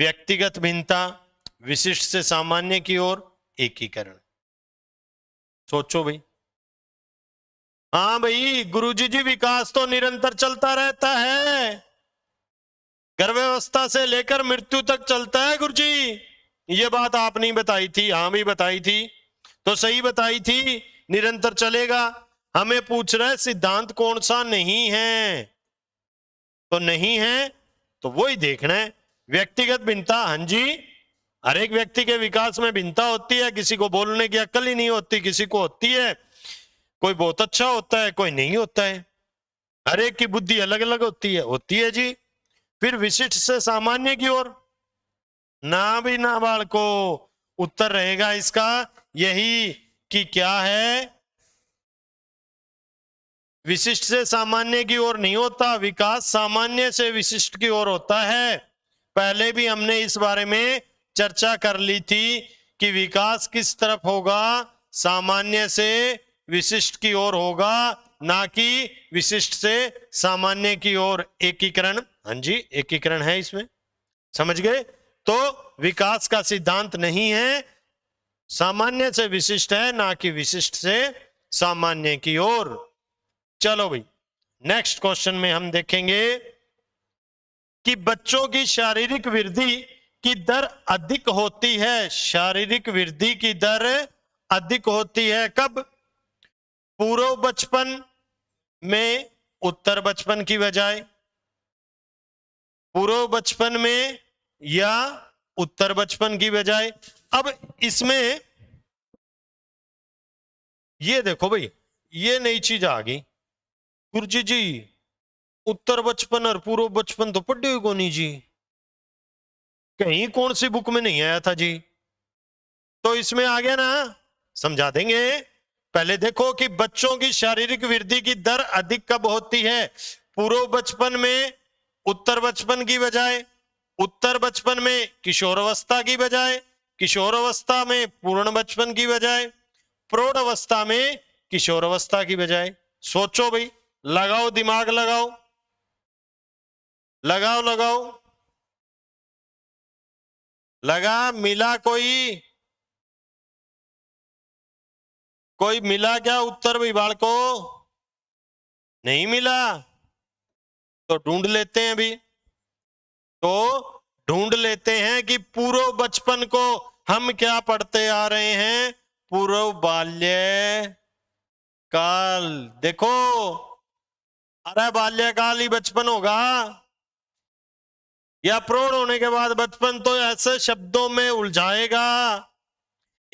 व्यक्तिगत भिन्नता विशिष्ट से सामान्य की ओर एकीकरण सोचो भाई हाँ भाई गुरुजी जी विकास तो निरंतर चलता रहता है गर्भावस्था से लेकर मृत्यु तक चलता है गुरु जी ये बात आपने बताई थी हाँ भी बताई थी तो सही बताई थी निरंतर चलेगा हमें पूछ रहे है सिद्धांत कौन सा नहीं है तो नहीं है तो वो ही देखना है व्यक्तिगत भिन्नता हाँ जी हर एक व्यक्ति के विकास में भिन्नता होती है किसी को बोलने की अक्ल ही नहीं होती किसी को होती है कोई बहुत अच्छा होता है कोई नहीं होता है हर एक की बुद्धि अलग अलग होती है होती है जी फिर विशिष्ट से सामान्य की ओर ना भी ना को उत्तर रहेगा इसका यही कि क्या है विशिष्ट से सामान्य की ओर नहीं होता विकास सामान्य से विशिष्ट की ओर होता है पहले भी हमने इस बारे में चर्चा कर ली थी कि विकास किस तरफ होगा सामान्य से विशिष्ट की ओर होगा ना कि विशिष्ट से सामान्य की ओर एकीकरण हाँ जी एकीकरण है इसमें समझ गए तो विकास का सिद्धांत नहीं है सामान्य से विशिष्ट है ना कि विशिष्ट से सामान्य की ओर चलो भाई नेक्स्ट क्वेश्चन में हम देखेंगे कि बच्चों की शारीरिक वृद्धि की दर अधिक होती है शारीरिक वृद्धि की दर अधिक होती है कब पूर्व बचपन में उत्तर बचपन की बजाय पूर्व बचपन में या उत्तर बचपन की बजाय अब इसमें ये देखो भाई ये नई चीज आ गई गुरुजी जी उत्तर बचपन और पूर्व बचपन तो पढ़ी हुई कौन जी कहीं कौन सी बुक में नहीं आया था जी तो इसमें आ गया ना समझा देंगे पहले देखो कि बच्चों की शारीरिक वृद्धि की दर अधिक कब होती है पूर्व बचपन में उत्तर बचपन की बजाय उत्तर बचपन में किशोरावस्था की बजाय किशोरावस्था में पूर्ण बचपन की बजाय प्रौढ़ अवस्था में किशोरावस्था की बजाय सोचो भाई लगाओ दिमाग लगाओ लगाओ लगाओ लगा मिला कोई कोई मिला क्या उत्तर भाई बालको नहीं मिला तो ढूंढ लेते हैं अभी तो ढूंढ लेते हैं कि पूर्व बचपन को हम क्या पढ़ते आ रहे हैं पूर्व बाल्य काल देखो अरे बाल्यकाल ही बचपन होगा या प्रौढ़ होने के बाद बचपन तो ऐसे शब्दों में उलझाएगा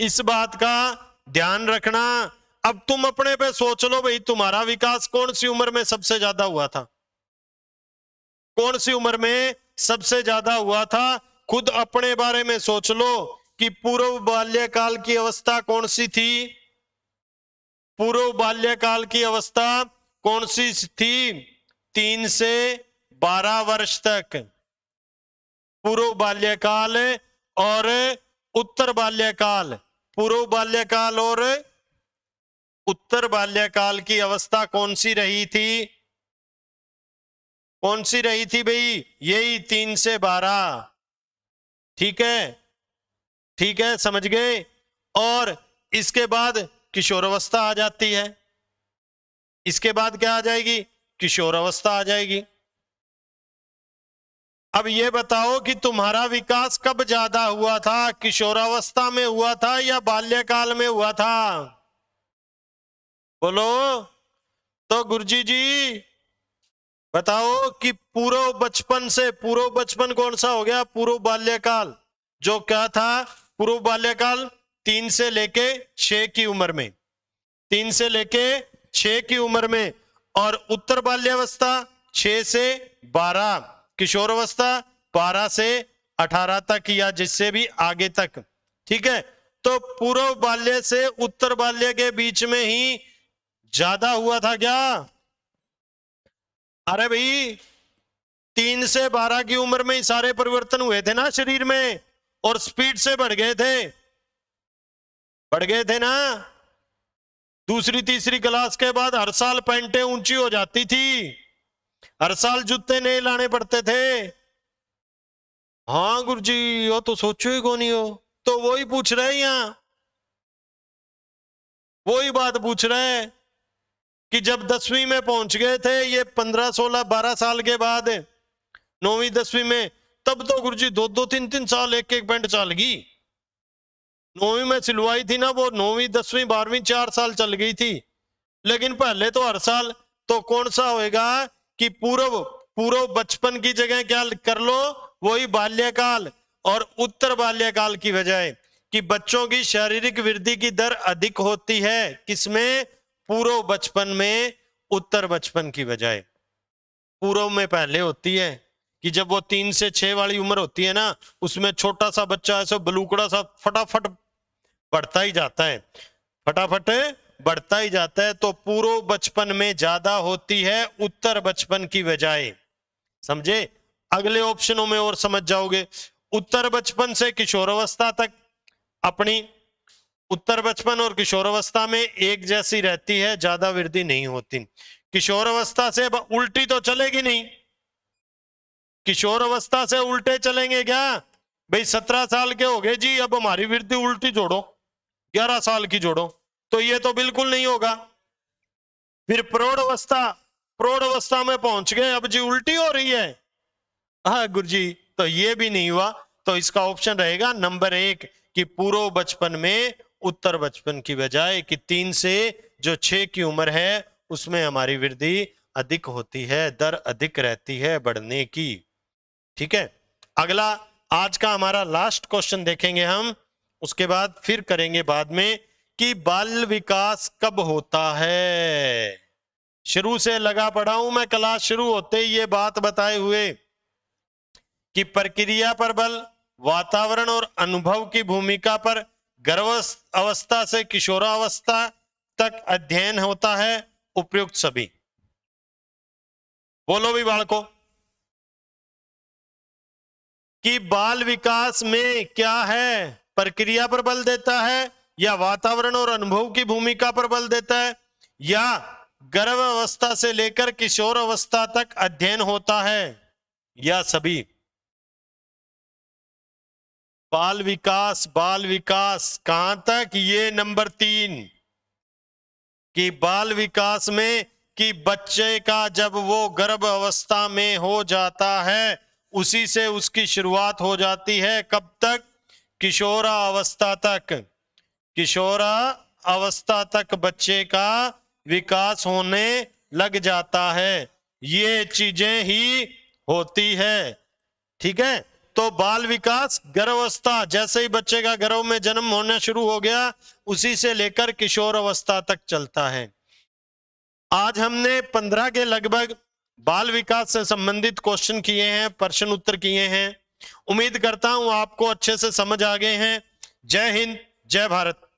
इस बात का ध्यान रखना अब तुम अपने पे सोच लो भाई तुम्हारा विकास कौन सी उम्र में सबसे ज्यादा हुआ था कौन सी उम्र में सबसे ज्यादा हुआ था खुद अपने बारे में सोच लो कि पूर्व बाल्यकाल की अवस्था कौन सी थी पूर्व बाल्यकाल की अवस्था कौन सी थी तीन से बारह वर्ष तक पूर्व बाल्यकाल और उत्तर बाल्यकाल पूर्व बाल्यकाल और उत्तर बाल्यकाल की अवस्था कौन सी रही थी कौन सी रही थी भाई यही तीन से बारह ठीक है ठीक है समझ गए और इसके बाद किशोरावस्था आ जाती है इसके बाद क्या आ जाएगी किशोरावस्था आ जाएगी अब ये बताओ कि तुम्हारा विकास कब ज्यादा हुआ था किशोरावस्था में हुआ था या बाल्यकाल में हुआ था बोलो तो गुरुजी जी बताओ कि पूर्व बचपन से पूर्व बचपन कौन सा हो गया पूर्व बाल्यकाल जो क्या था पूर्व बाल्यकाल तीन से लेके छ की उम्र में तीन से लेके छ की उम्र में और उत्तर बाल्यावस्था छ से बारह किशोर अवस्था बारह से अठारह तक या जिससे भी आगे तक ठीक है तो पूर्व बाल्य से उत्तर बाल्य के बीच में ही ज्यादा हुआ था क्या अरे भाई तीन से बारह की उम्र में ही सारे परिवर्तन हुए थे ना शरीर में और स्पीड से बढ़ गए थे बढ़ गए थे ना दूसरी तीसरी क्लास के बाद हर साल पैंटे ऊंची हो जाती थी हर साल जूते नहीं लाने पड़ते थे हाँ गुरु जी वो तो सोचो ही कौन हो तो वो ही पूछ रहे हैं वो ही बात पूछ रहे हैं कि जब दसवीं में पहुंच गए थे ये पंद्रह सोलह बारह साल के बाद नौवीं दसवीं में तब तो गुरु जी दो दो तीन तीन साल एक एक पेंट चल गई नौवीं में सिलवाई थी ना वो नौवीं दसवीं बारहवीं चार साल चल गई थी लेकिन पहले तो हर साल तो कौन सा होएगा कि पूर्व पूर्व बचपन की जगह क्या कर लो वही बाल्यकाल और उत्तर बाल्यकाल की बजाय कि बच्चों की शारीरिक वृद्धि की दर अधिक होती है किसमें पूर्व बचपन में उत्तर बचपन की बजाय पूर्व में पहले होती है कि जब वो तीन से छह वाली उम्र होती है ना उसमें छोटा सा बच्चा ऐसे बलूकड़ा सा फटाफट बढ़ता ही जाता है फटाफट बढ़ता ही जाता है तो पूर्व बचपन में ज्यादा होती है उत्तर बचपन की बजाय समझे अगले ऑप्शनों में और समझ जाओगे उत्तर बचपन से किशोरावस्था तक अपनी उत्तर बचपन और किशोरावस्था में एक जैसी रहती है ज्यादा वृद्धि नहीं होती किशोरावस्था से उल्टी तो चलेगी नहीं किशोरावस्था से उल्टे चलेंगे क्या भाई सत्रह साल के हो गए जी अब हमारी वृद्धि उल्टी जोड़ो ग्यारह साल की जोड़ो तो ये तो बिल्कुल नहीं होगा फिर प्रौढ़ अवस्था प्रौढ़ अवस्था में पहुंच गए अब जी उल्टी हो रही है हा गुरु जी तो ये भी नहीं हुआ तो इसका ऑप्शन रहेगा नंबर एक कि पूर्व बचपन में उत्तर बचपन की बजाय कि तीन से जो छः की उम्र है उसमें हमारी वृद्धि अधिक होती है दर अधिक रहती है बढ़ने की ठीक है अगला आज का हमारा लास्ट क्वेश्चन देखेंगे हम उसके बाद फिर करेंगे बाद में कि बाल विकास कब होता है शुरू से लगा पड़ा हूं मैं क्लास शुरू होते ही ये बात बताए हुए कि प्रक्रिया पर बल वातावरण और अनुभव की भूमिका पर गर्भावस्था अवस्था से किशोरावस्था तक अध्ययन होता है उपयुक्त सभी बोलो भी बालको कि बाल विकास में क्या है प्रक्रिया पर बल देता है या वातावरण और अनुभव की भूमिका पर बल देता है या गर्भ अवस्था से लेकर किशोर अवस्था तक अध्ययन होता है या सभी बाल विकास बाल विकास कहां तक ये नंबर तीन कि बाल विकास में कि बच्चे का जब वो गर्भ अवस्था में हो जाता है उसी से उसकी शुरुआत हो जाती है कब तक किशोरा अवस्था तक किशोरा अवस्था तक बच्चे का विकास होने लग जाता है ये चीजें ही होती है ठीक है तो बाल विकास गर्भावस्था जैसे ही बच्चे का गर्भ में जन्म होना शुरू हो गया उसी से लेकर किशोर अवस्था तक चलता है आज हमने पंद्रह के लगभग बाल विकास से संबंधित क्वेश्चन किए हैं प्रश्न उत्तर किए हैं उम्मीद करता हूं आपको अच्छे से समझ आ गए हैं जय हिंद जय भारत